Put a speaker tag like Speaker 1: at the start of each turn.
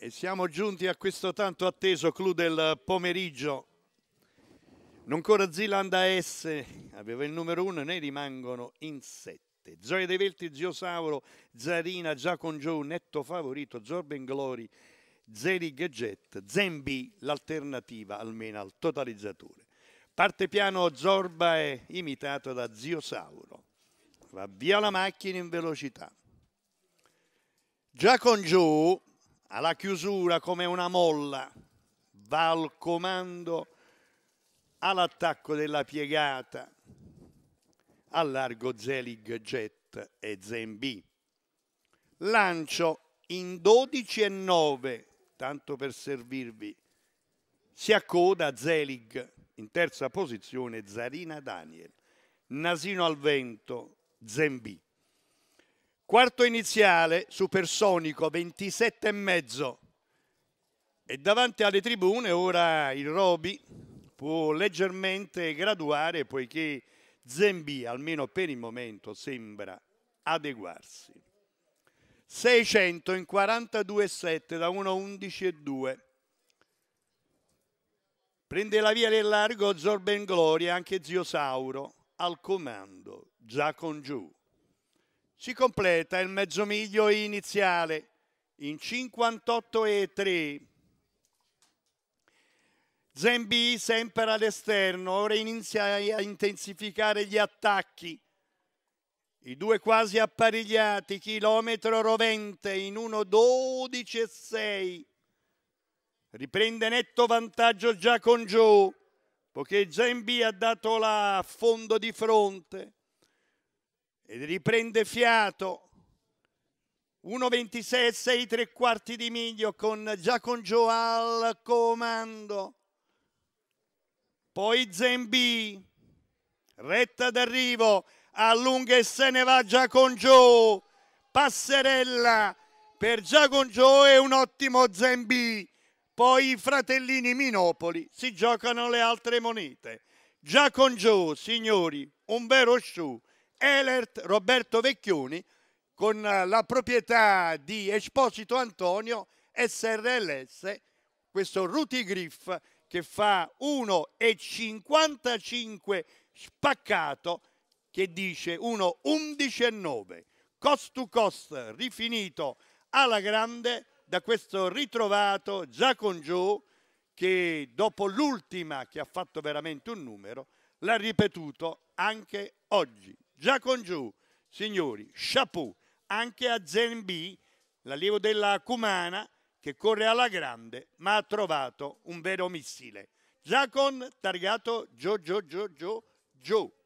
Speaker 1: E siamo giunti a questo tanto atteso clou del pomeriggio. Non ancora Zilanda S aveva il numero 1, ne rimangono in sette. Zoe De Velti, Giosauro, Zarina, Giacon Joe, netto favorito, Zorben Glory, Zeri Gadget, Zembi l'alternativa almeno al totalizzatore. Parte piano Zorba è imitato da Ziosauro. Va via la macchina in velocità. Giacon Joe alla chiusura come una molla, va al comando all'attacco della piegata, al largo Zelig Jet e Zembi. Lancio in 12 e 9, tanto per servirvi, si accoda Zelig, in terza posizione Zarina Daniel, Nasino al vento, Zembi. Quarto iniziale, supersonico, 27 E mezzo. E davanti alle tribune ora il Roby può leggermente graduare poiché Zembi, almeno per il momento, sembra adeguarsi. 600 in 42,7 da 1,11,2. Prende la via del largo Zorben Gloria, anche Zio Sauro, al comando, già con giù. Si completa il mezzo miglio iniziale in 58 e 3. Zembi sempre all'esterno, ora inizia a intensificare gli attacchi. I due quasi apparigliati, chilometro rovente in e 6. Riprende netto vantaggio già con Joe, poiché Zembi ha dato la fondo di fronte ed riprende fiato. 1.26, 6, tre quarti di miglio con già Giaconjo al comando. Poi Zembi, retta d'arrivo, allunga e se ne va già con Giaconjo. Passerella per già con Giaconjo e un ottimo Zembi. Poi i fratellini Minopoli si giocano le altre monete. Già con Giaconjo, signori, un vero show. Elert Roberto Vecchioni con eh, la proprietà di Esposito Antonio SRLS, questo Ruti Griff che fa 1,55 spaccato che dice 1,11,9 cost to cost rifinito alla grande da questo ritrovato Giacon Joe che dopo l'ultima che ha fatto veramente un numero l'ha ripetuto anche oggi. Già con giù, signori, chapeau anche a Zenbi, l'allievo della Cumana, che corre alla grande, ma ha trovato un vero missile. Già con targato Gio Gio Gio Gio Gio.